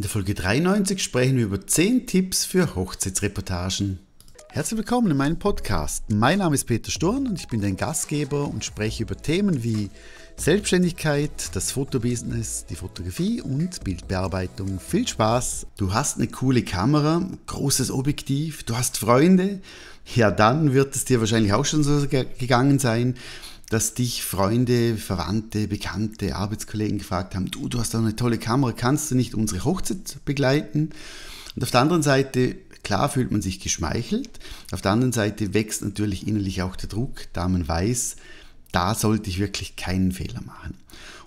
In der Folge 93 sprechen wir über 10 Tipps für Hochzeitsreportagen. Herzlich willkommen in meinem Podcast. Mein Name ist Peter Sturm und ich bin dein Gastgeber und spreche über Themen wie Selbstständigkeit, das Fotobusiness, die Fotografie und Bildbearbeitung. Viel Spaß! Du hast eine coole Kamera, großes Objektiv, du hast Freunde. Ja, dann wird es dir wahrscheinlich auch schon so gegangen sein dass dich Freunde, Verwandte, Bekannte, Arbeitskollegen gefragt haben, du, du hast doch eine tolle Kamera, kannst du nicht unsere Hochzeit begleiten? Und auf der anderen Seite, klar fühlt man sich geschmeichelt, auf der anderen Seite wächst natürlich innerlich auch der Druck, da man weiß, da sollte ich wirklich keinen Fehler machen.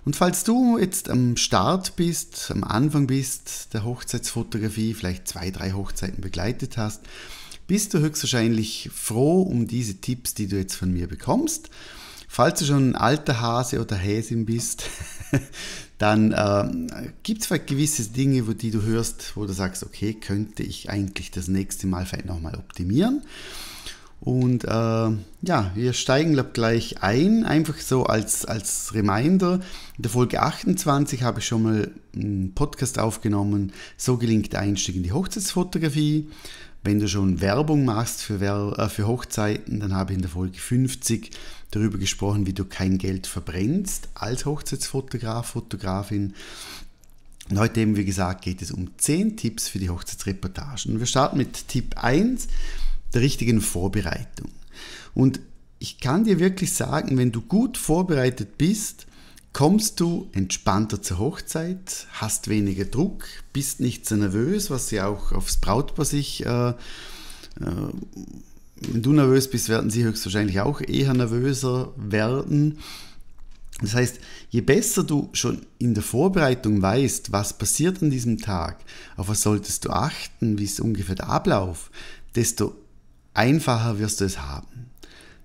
Und falls du jetzt am Start bist, am Anfang bist der Hochzeitsfotografie, vielleicht zwei, drei Hochzeiten begleitet hast, bist du höchstwahrscheinlich froh um diese Tipps, die du jetzt von mir bekommst. Falls du schon ein alter Hase oder Häsin bist, dann äh, gibt es vielleicht gewisse Dinge, wo die du hörst, wo du sagst, okay, könnte ich eigentlich das nächste Mal vielleicht nochmal optimieren. Und äh, ja, wir steigen glaub, gleich ein, einfach so als, als Reminder. In der Folge 28 habe ich schon mal einen Podcast aufgenommen, so gelingt der Einstieg in die Hochzeitsfotografie. Wenn du schon Werbung machst für, Wer äh, für Hochzeiten, dann habe ich in der Folge 50 darüber gesprochen, wie du kein Geld verbrennst als Hochzeitsfotograf, Fotografin. Und heute eben, wie gesagt, geht es um 10 Tipps für die Hochzeitsreportagen. Wir starten mit Tipp 1, der richtigen Vorbereitung. Und ich kann dir wirklich sagen, wenn du gut vorbereitet bist, Kommst du entspannter zur Hochzeit, hast weniger Druck, bist nicht so nervös, was sie auch aufs Brautpaar sich. Äh, äh, wenn du nervös bist, werden sie höchstwahrscheinlich auch eher nervöser werden. Das heißt, je besser du schon in der Vorbereitung weißt, was passiert an diesem Tag, auf was solltest du achten, wie ist ungefähr der Ablauf, desto einfacher wirst du es haben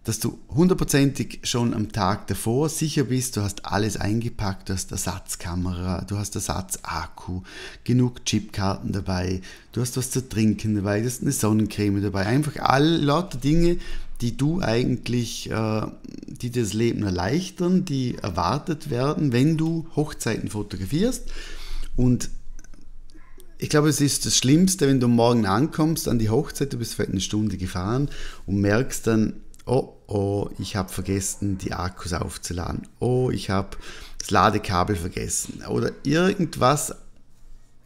dass du hundertprozentig schon am Tag davor sicher bist, du hast alles eingepackt, du hast Ersatzkamera, du hast Ersatzakku, genug Chipkarten dabei, du hast was zu trinken dabei, du hast eine Sonnencreme dabei, einfach all lauter Dinge, die du eigentlich, äh, die das Leben erleichtern, die erwartet werden, wenn du Hochzeiten fotografierst und ich glaube, es ist das Schlimmste, wenn du morgen ankommst an die Hochzeit, du bist vielleicht eine Stunde gefahren und merkst dann, Oh, oh, ich habe vergessen, die Akkus aufzuladen. Oh, ich habe das Ladekabel vergessen. Oder irgendwas,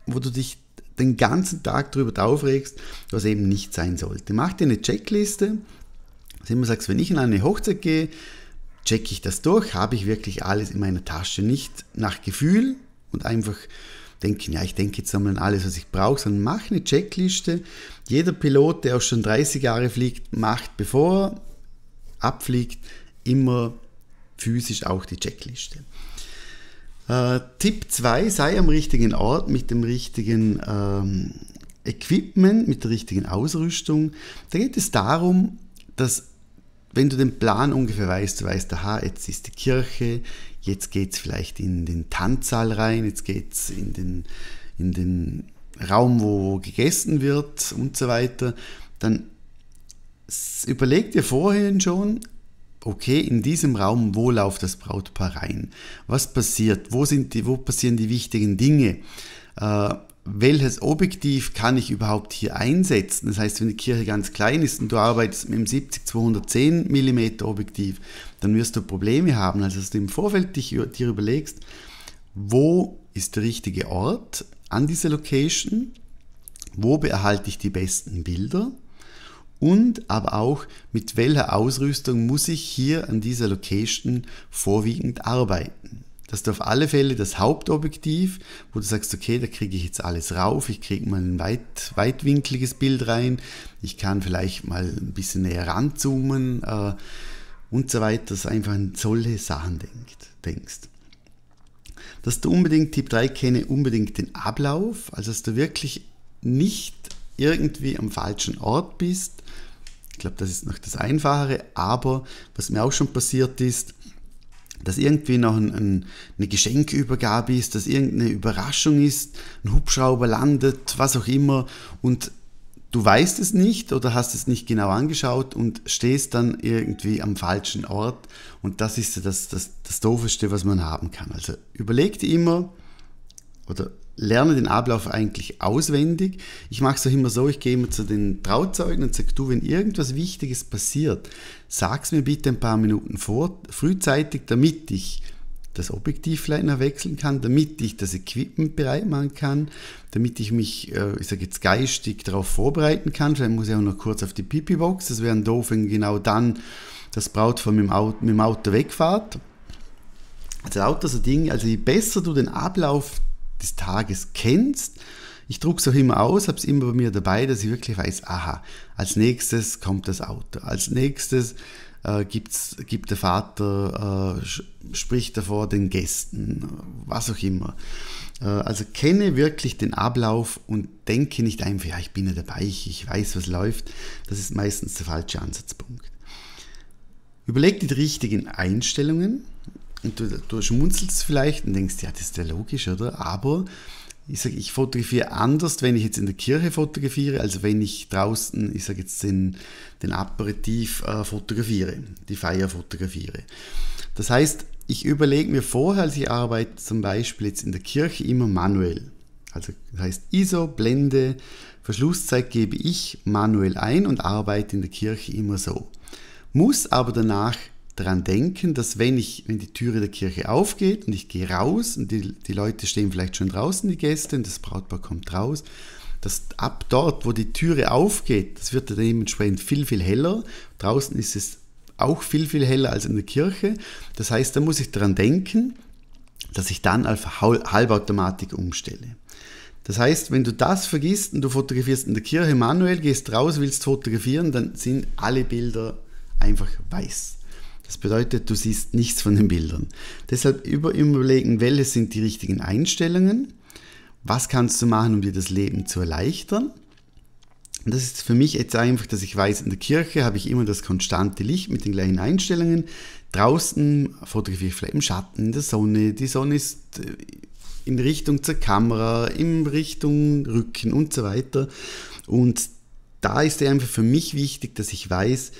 wo du dich den ganzen Tag darüber aufregst, was eben nicht sein sollte. Mach dir eine Checkliste, dass immer sagst, wenn ich in eine Hochzeit gehe, checke ich das durch, habe ich wirklich alles in meiner Tasche, nicht nach Gefühl und einfach denken, ja, ich denke jetzt einmal an alles, was ich brauche, sondern mach eine Checkliste. Jeder Pilot, der auch schon 30 Jahre fliegt, macht, bevor abfliegt, immer physisch auch die Checkliste. Äh, Tipp 2, sei am richtigen Ort mit dem richtigen ähm, Equipment, mit der richtigen Ausrüstung. Da geht es darum, dass wenn du den Plan ungefähr weißt, du weißt, aha, jetzt ist die Kirche, jetzt geht es vielleicht in den Tanzsaal rein, jetzt geht es in den, in den Raum, wo gegessen wird und so weiter, dann überleg dir vorhin schon, okay, in diesem Raum, wo läuft das Brautpaar rein? Was passiert? Wo, sind die, wo passieren die wichtigen Dinge? Äh, welches Objektiv kann ich überhaupt hier einsetzen? Das heißt, wenn die Kirche ganz klein ist und du arbeitest mit einem 70-210 mm Objektiv, dann wirst du Probleme haben. Also, dass du im Vorfeld dich, dir überlegst, wo ist der richtige Ort an dieser Location? Wo behalte ich die besten Bilder? und aber auch mit welcher Ausrüstung muss ich hier an dieser Location vorwiegend arbeiten. Das ist auf alle Fälle das Hauptobjektiv, wo du sagst, okay, da kriege ich jetzt alles rauf, ich kriege mal ein weit, weitwinkliges Bild rein, ich kann vielleicht mal ein bisschen näher ranzoomen äh, und so weiter, dass du einfach an solche Sachen denkt, denkst. Dass du unbedingt Tipp 3 kenne, unbedingt den Ablauf, also dass du wirklich nicht irgendwie am falschen Ort bist. Ich glaube, das ist noch das Einfachere. Aber was mir auch schon passiert ist, dass irgendwie noch ein, ein, eine Geschenkübergabe ist, dass irgendeine Überraschung ist, ein Hubschrauber landet, was auch immer. Und du weißt es nicht oder hast es nicht genau angeschaut und stehst dann irgendwie am falschen Ort. Und das ist das, das, das Doofeste, was man haben kann. Also überleg dir immer, oder lerne den Ablauf eigentlich auswendig. Ich mache es auch immer so, ich gehe immer zu den Trauzeugen und sage, du, wenn irgendwas Wichtiges passiert, sag es mir bitte ein paar Minuten vor, frühzeitig, damit ich das Objektiv vielleicht noch wechseln kann, damit ich das Equipment bereit machen kann, damit ich mich, äh, ich sage jetzt geistig darauf vorbereiten kann. Vielleicht muss ich auch noch kurz auf die Pipi-Box, das wäre doof, wenn genau dann das Brautpaar mit dem Auto, mit dem Auto wegfahrt. Also lauter so Dinge, also je besser du den Ablauf des Tages kennst. Ich drucke es auch immer aus, habe es immer bei mir dabei, dass ich wirklich weiß, aha, als nächstes kommt das Auto, als nächstes äh, gibt's, gibt der Vater, äh, spricht er vor den Gästen, was auch immer. Äh, also kenne wirklich den Ablauf und denke nicht einfach, ja, ich bin ja dabei, ich, ich weiß, was läuft. Das ist meistens der falsche Ansatzpunkt. Überleg die richtigen Einstellungen, und du, du schmunzelst vielleicht und denkst, ja, das ist ja logisch, oder? Aber ich sage, ich fotografiere anders, wenn ich jetzt in der Kirche fotografiere, als wenn ich draußen, ich sage jetzt den, den Aperitif äh, fotografiere, die Feier fotografiere. Das heißt, ich überlege mir vorher, als ich arbeite, zum Beispiel jetzt in der Kirche immer manuell. Also das heißt ISO, Blende, Verschlusszeit gebe ich manuell ein und arbeite in der Kirche immer so. Muss aber danach daran denken, dass wenn ich, wenn die Türe der Kirche aufgeht und ich gehe raus und die, die Leute stehen vielleicht schon draußen, die Gäste, und das Brautpaar kommt raus, dass ab dort, wo die Türe aufgeht, das wird dann dementsprechend viel, viel heller. Draußen ist es auch viel, viel heller als in der Kirche. Das heißt, da muss ich daran denken, dass ich dann auf Halbautomatik umstelle. Das heißt, wenn du das vergisst und du fotografierst in der Kirche manuell, gehst raus, willst fotografieren, dann sind alle Bilder einfach weiß. Das bedeutet, du siehst nichts von den Bildern. Deshalb über überlegen, welche sind die richtigen Einstellungen, was kannst du machen, um dir das Leben zu erleichtern. das ist für mich jetzt einfach, dass ich weiß, in der Kirche habe ich immer das konstante Licht mit den gleichen Einstellungen. Draußen fotografiere ich vielleicht im Schatten, in der Sonne. Die Sonne ist äh, in Richtung zur Kamera, in Richtung Rücken und so weiter. Und da ist einfach für mich wichtig, dass ich weiß,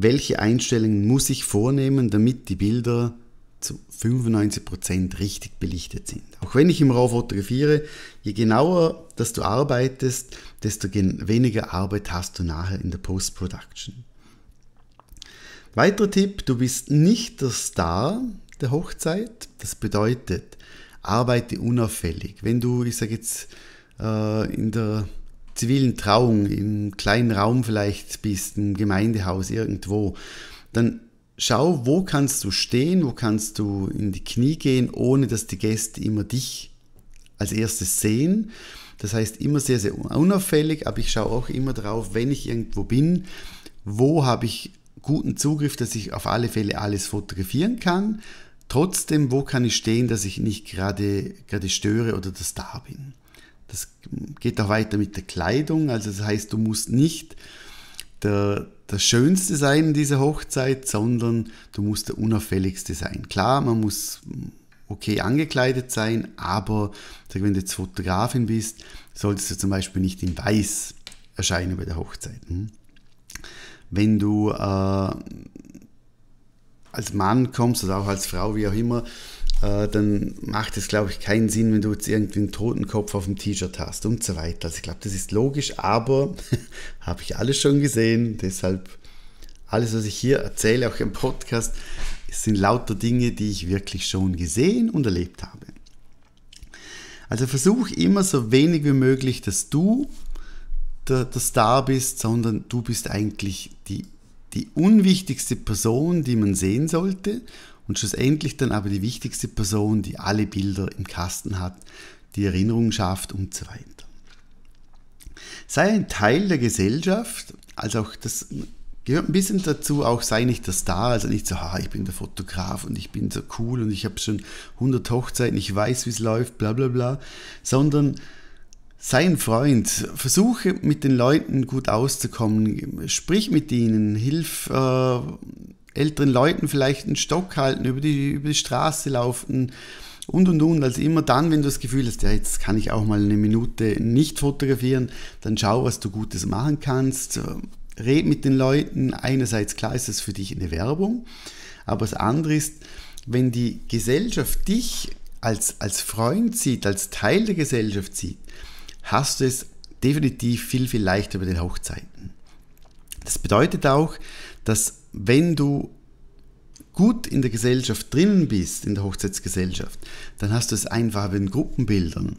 welche Einstellungen muss ich vornehmen, damit die Bilder zu 95% richtig belichtet sind. Auch wenn ich im RAW fotografiere, je genauer dass du arbeitest, desto weniger Arbeit hast du nachher in der Post-Production. Weiterer Tipp, du bist nicht der Star der Hochzeit. Das bedeutet, arbeite unauffällig. Wenn du, ich sage jetzt, äh, in der zivilen Trauung, im kleinen Raum vielleicht bist, im Gemeindehaus irgendwo, dann schau, wo kannst du stehen, wo kannst du in die Knie gehen, ohne dass die Gäste immer dich als erstes sehen. Das heißt, immer sehr, sehr unauffällig, aber ich schaue auch immer drauf, wenn ich irgendwo bin, wo habe ich guten Zugriff, dass ich auf alle Fälle alles fotografieren kann. Trotzdem, wo kann ich stehen, dass ich nicht gerade, gerade störe oder dass da bin. Das geht auch weiter mit der Kleidung. Also das heißt, du musst nicht der, der Schönste sein in dieser Hochzeit, sondern du musst der Unauffälligste sein. Klar, man muss okay angekleidet sein, aber wenn du jetzt Fotografin bist, solltest du zum Beispiel nicht in Weiß erscheinen bei der Hochzeit. Hm? Wenn du äh, als Mann kommst oder auch als Frau, wie auch immer, äh, dann macht es, glaube ich, keinen Sinn, wenn du jetzt irgendwie einen Totenkopf auf dem T-Shirt hast und so weiter. Also ich glaube, das ist logisch, aber habe ich alles schon gesehen. Deshalb alles, was ich hier erzähle, auch im Podcast, sind lauter Dinge, die ich wirklich schon gesehen und erlebt habe. Also versuch immer so wenig wie möglich, dass du der, der Star bist, sondern du bist eigentlich die, die unwichtigste Person, die man sehen sollte und schlussendlich dann aber die wichtigste Person, die alle Bilder im Kasten hat, die Erinnerung schafft und so weiter. Sei ein Teil der Gesellschaft, also auch das gehört ein bisschen dazu, auch sei nicht der Star, also nicht so, ha, ich bin der Fotograf und ich bin so cool und ich habe schon 100 Hochzeiten, ich weiß, wie es läuft, bla bla bla, sondern sei ein Freund, versuche mit den Leuten gut auszukommen, sprich mit ihnen, hilf, äh, älteren Leuten vielleicht einen Stock halten, über die, über die Straße laufen und und und. Also immer dann, wenn du das Gefühl hast, ja, jetzt kann ich auch mal eine Minute nicht fotografieren, dann schau, was du Gutes machen kannst. Red mit den Leuten. Einerseits, klar ist das für dich eine Werbung, aber das andere ist, wenn die Gesellschaft dich als, als Freund sieht, als Teil der Gesellschaft sieht, hast du es definitiv viel, viel leichter bei den Hochzeiten. Das bedeutet auch, dass wenn du gut in der Gesellschaft drinnen bist, in der Hochzeitsgesellschaft, dann hast du es einfach den Gruppenbildern.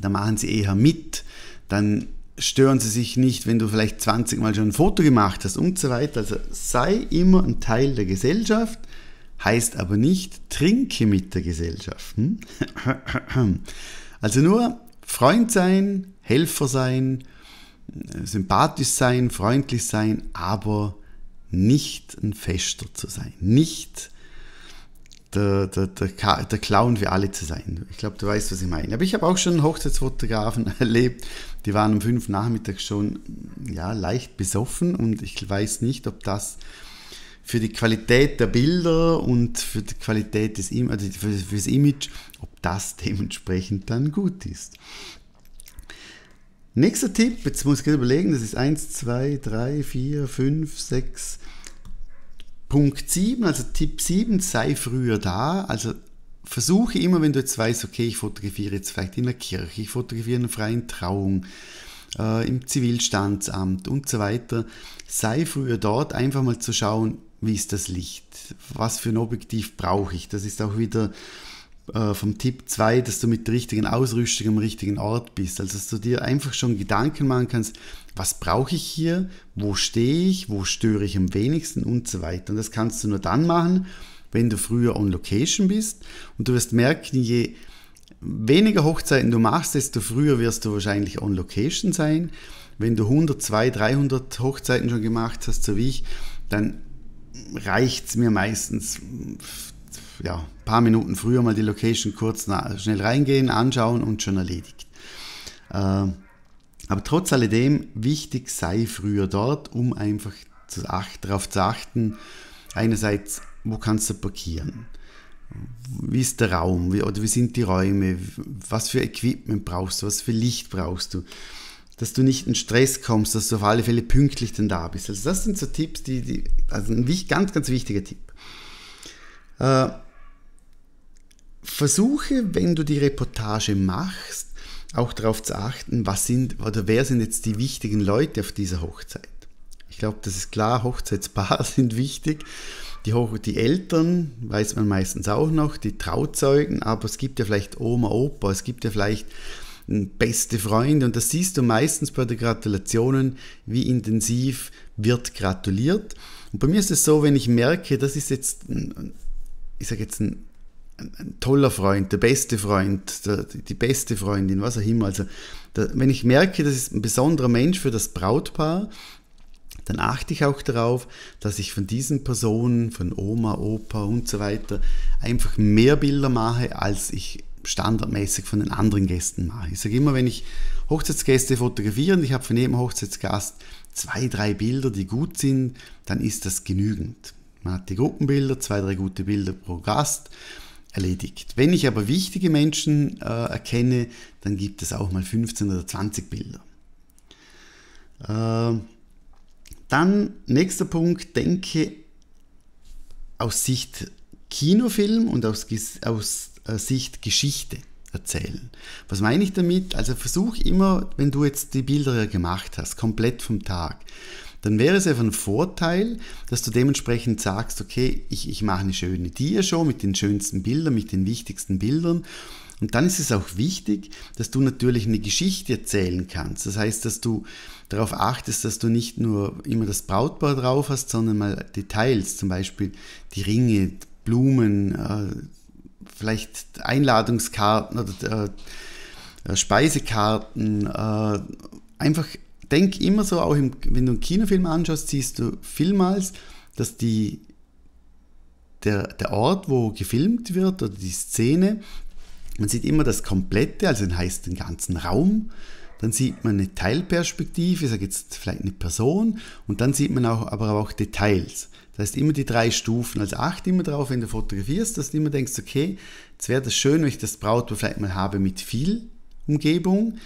Da machen sie eher mit, dann stören sie sich nicht, wenn du vielleicht 20 Mal schon ein Foto gemacht hast und so weiter. Also sei immer ein Teil der Gesellschaft, heißt aber nicht, trinke mit der Gesellschaft. Hm? Also nur Freund sein, Helfer sein, äh, sympathisch sein, freundlich sein, aber nicht ein Fester zu sein, nicht der, der, der, der Clown für alle zu sein. Ich glaube, du weißt, was ich meine. Aber ich habe auch schon Hochzeitsfotografen erlebt, die waren um fünf nachmittags schon ja, leicht besoffen und ich weiß nicht, ob das für die Qualität der Bilder und für die Qualität des also für, für das Image, ob das dementsprechend dann gut ist. Nächster Tipp, jetzt muss ich überlegen, das ist 1, 2, 3, 4, 5, 6. Punkt 7, also Tipp 7, sei früher da. Also versuche immer, wenn du jetzt weißt, okay, ich fotografiere jetzt vielleicht in der Kirche, ich fotografiere in einer freien Trauung, äh, im Zivilstandsamt und so weiter, sei früher dort, einfach mal zu schauen, wie ist das Licht, was für ein Objektiv brauche ich. Das ist auch wieder äh, vom Tipp 2, dass du mit der richtigen Ausrüstung am richtigen Ort bist. Also dass du dir einfach schon Gedanken machen kannst, was brauche ich hier, wo stehe ich, wo störe ich am wenigsten und so weiter. Und das kannst du nur dann machen, wenn du früher on location bist. Und du wirst merken, je weniger Hochzeiten du machst, desto früher wirst du wahrscheinlich on location sein. Wenn du 100, 200, 300 Hochzeiten schon gemacht hast, so wie ich, dann reicht es mir meistens ja, ein paar Minuten früher mal die Location kurz schnell reingehen, anschauen und schon erledigt. Äh, aber trotz alledem, wichtig sei früher dort, um einfach zu acht, darauf zu achten, einerseits, wo kannst du parkieren? Wie ist der Raum? Wie, oder wie sind die Räume? Was für Equipment brauchst du? Was für Licht brauchst du? Dass du nicht in Stress kommst, dass du auf alle Fälle pünktlich dann da bist. Also das sind so Tipps, die, die also ein ganz, ganz wichtiger Tipp. Äh, versuche, wenn du die Reportage machst, auch darauf zu achten, was sind oder wer sind jetzt die wichtigen Leute auf dieser Hochzeit. Ich glaube, das ist klar, Hochzeitspaar sind wichtig. Die, Hoch die Eltern weiß man meistens auch noch, die Trauzeugen, aber es gibt ja vielleicht Oma, Opa, es gibt ja vielleicht beste Freunde und das siehst du meistens bei den Gratulationen, wie intensiv wird gratuliert. Und bei mir ist es so, wenn ich merke, das ist jetzt, ich sage jetzt ein ein, ein toller Freund, der beste Freund, der, die beste Freundin, was auch immer. Also, der, wenn ich merke, das ist ein besonderer Mensch für das Brautpaar, dann achte ich auch darauf, dass ich von diesen Personen, von Oma, Opa und so weiter, einfach mehr Bilder mache, als ich standardmäßig von den anderen Gästen mache. Ich sage immer, wenn ich Hochzeitsgäste fotografiere und ich habe von jedem Hochzeitsgast zwei, drei Bilder, die gut sind, dann ist das genügend. Man hat die Gruppenbilder, zwei, drei gute Bilder pro Gast erledigt. Wenn ich aber wichtige Menschen äh, erkenne, dann gibt es auch mal 15 oder 20 Bilder. Äh, dann nächster Punkt, denke aus Sicht Kinofilm und aus, aus äh, Sicht Geschichte erzählen. Was meine ich damit? Also versuch immer, wenn du jetzt die Bilder ja gemacht hast, komplett vom Tag, dann wäre es ja von Vorteil, dass du dementsprechend sagst, okay, ich, ich mache eine schöne Diashow mit den schönsten Bildern, mit den wichtigsten Bildern. Und dann ist es auch wichtig, dass du natürlich eine Geschichte erzählen kannst. Das heißt, dass du darauf achtest, dass du nicht nur immer das Brautpaar drauf hast, sondern mal Details, zum Beispiel die Ringe, Blumen, äh, vielleicht Einladungskarten oder äh, äh, Speisekarten, einfach denk immer so, auch im, wenn du einen Kinofilm anschaust, siehst du vielmals, dass die, der, der Ort, wo gefilmt wird oder die Szene, man sieht immer das Komplette, also das heißt den ganzen Raum. Dann sieht man eine Teilperspektive, ich sage jetzt vielleicht eine Person, und dann sieht man auch, aber auch Details. Das heißt immer die drei Stufen. Also acht immer drauf, wenn du fotografierst, dass du immer denkst, okay, jetzt wäre das schön, wenn ich das Brautpaar vielleicht mal habe mit viel Umgebung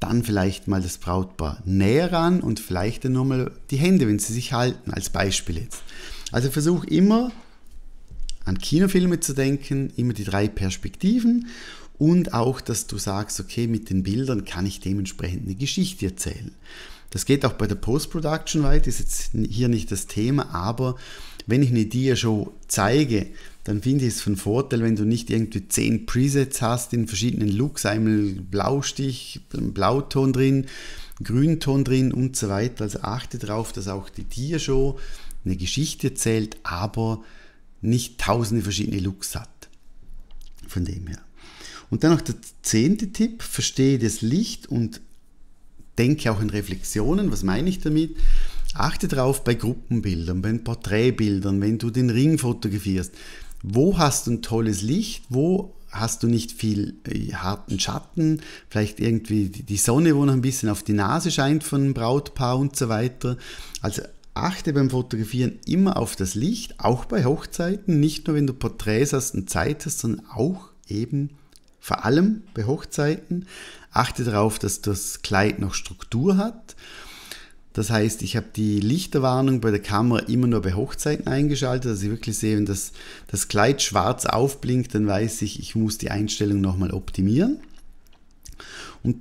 dann vielleicht mal das Brautpaar näher ran und vielleicht dann nochmal die Hände, wenn sie sich halten, als Beispiel jetzt. Also versuch immer an Kinofilme zu denken, immer die drei Perspektiven und auch, dass du sagst, okay, mit den Bildern kann ich dementsprechend eine Geschichte erzählen. Das geht auch bei der Post-Production weit, ist jetzt hier nicht das Thema, aber wenn ich eine Dia-Show zeige, dann finde ich es von Vorteil, wenn du nicht irgendwie 10 Presets hast in verschiedenen Looks, einmal Blaustich, Blauton drin, Grünton drin und so weiter. Also achte darauf, dass auch die Dia-Show eine Geschichte erzählt, aber nicht tausende verschiedene Looks hat. Von dem her. Und dann noch der zehnte Tipp, verstehe das Licht und denke auch in Reflexionen. Was meine ich damit? Achte darauf bei Gruppenbildern, bei Porträtbildern, wenn du den Ring fotografierst. Wo hast du ein tolles Licht? Wo hast du nicht viel äh, harten Schatten? Vielleicht irgendwie die Sonne, wo noch ein bisschen auf die Nase scheint von einem Brautpaar und so weiter. Also achte beim Fotografieren immer auf das Licht, auch bei Hochzeiten. Nicht nur, wenn du Porträts hast und Zeit hast, sondern auch eben vor allem bei Hochzeiten. Achte darauf, dass das Kleid noch Struktur hat das heißt, ich habe die Lichterwarnung bei der Kamera immer nur bei Hochzeiten eingeschaltet, dass also, ich wirklich sehe, wenn das, das Kleid schwarz aufblinkt, dann weiß ich, ich muss die Einstellung nochmal optimieren. Und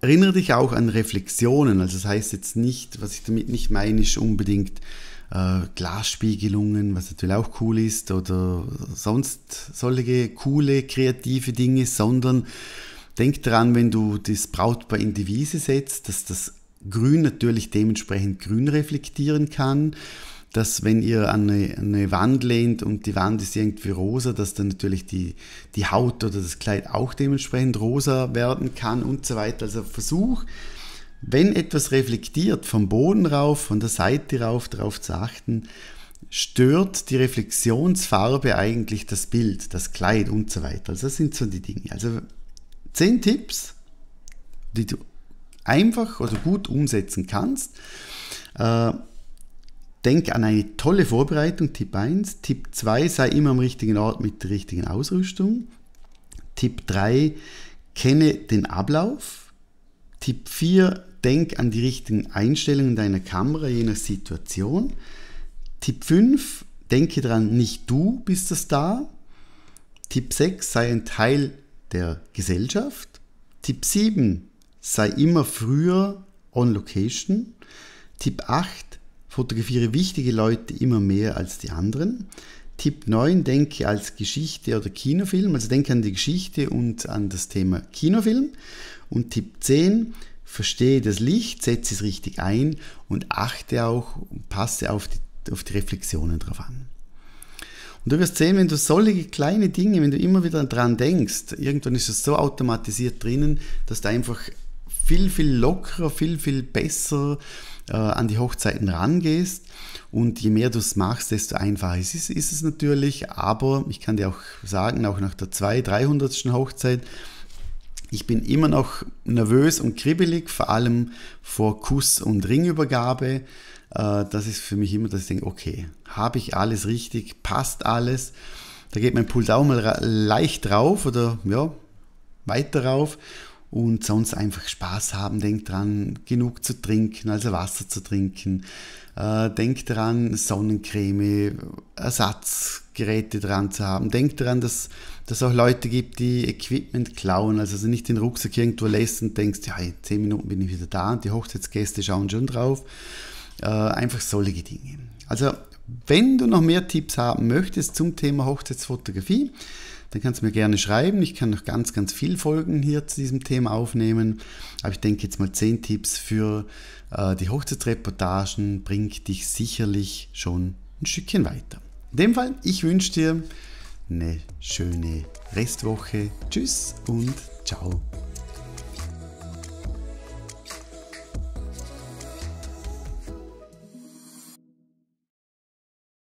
erinnere dich auch an Reflexionen. Also das heißt jetzt nicht, was ich damit nicht meine, ist unbedingt äh, Glasspiegelungen, was natürlich auch cool ist, oder sonst solche coole, kreative Dinge, sondern denk daran, wenn du das Brautpaar in die Wiese setzt, dass das Grün natürlich dementsprechend grün reflektieren kann. Dass wenn ihr an eine, eine Wand lehnt und die Wand ist irgendwie rosa, dass dann natürlich die, die Haut oder das Kleid auch dementsprechend rosa werden kann und so weiter. Also Versuch, wenn etwas reflektiert, vom Boden rauf, von der Seite rauf, darauf zu achten, stört die Reflexionsfarbe eigentlich das Bild, das Kleid und so weiter. Also das sind so die Dinge. Also zehn Tipps, die du einfach oder gut umsetzen kannst. Äh, denk an eine tolle Vorbereitung, Tipp 1. Tipp 2, sei immer am richtigen Ort mit der richtigen Ausrüstung. Tipp 3, kenne den Ablauf. Tipp 4, denk an die richtigen Einstellungen deiner Kamera je nach Situation. Tipp 5, denke daran, nicht du bist das da. Tipp 6, sei ein Teil der Gesellschaft. Tipp 7, sei immer früher on location. Tipp 8, fotografiere wichtige Leute immer mehr als die anderen. Tipp 9, denke als Geschichte oder Kinofilm, also denke an die Geschichte und an das Thema Kinofilm. Und Tipp 10, verstehe das Licht, setze es richtig ein und achte auch und passe auf die, auf die Reflexionen drauf an. Und du wirst sehen, wenn du solche kleine Dinge, wenn du immer wieder dran denkst, irgendwann ist es so automatisiert drinnen, dass du einfach viel, viel lockerer, viel, viel besser äh, an die Hochzeiten rangehst. Und je mehr du es machst, desto einfacher ist, ist, ist es natürlich. Aber ich kann dir auch sagen, auch nach der 200, 300. Hochzeit, ich bin immer noch nervös und kribbelig, vor allem vor Kuss- und Ringübergabe. Äh, das ist für mich immer, dass ich denke, okay, habe ich alles richtig, passt alles. Da geht mein Puls auch mal leicht drauf oder ja, weiter rauf und sonst einfach Spaß haben. Denk dran, genug zu trinken, also Wasser zu trinken. Äh, Denk dran, Sonnencreme, Ersatzgeräte dran zu haben. Denk dran, dass es auch Leute gibt, die Equipment klauen, also, nicht den Rucksack irgendwo lässt und denkst, ja, in 10 Minuten bin ich wieder da und die Hochzeitsgäste schauen schon drauf. Äh, einfach solche Dinge. Also, wenn du noch mehr Tipps haben möchtest zum Thema Hochzeitsfotografie, dann kannst du mir gerne schreiben. Ich kann noch ganz, ganz viel Folgen hier zu diesem Thema aufnehmen. Aber ich denke jetzt mal zehn Tipps für äh, die Hochzeitsreportagen bringt dich sicherlich schon ein Stückchen weiter. In dem Fall, ich wünsche dir eine schöne Restwoche. Tschüss und ciao.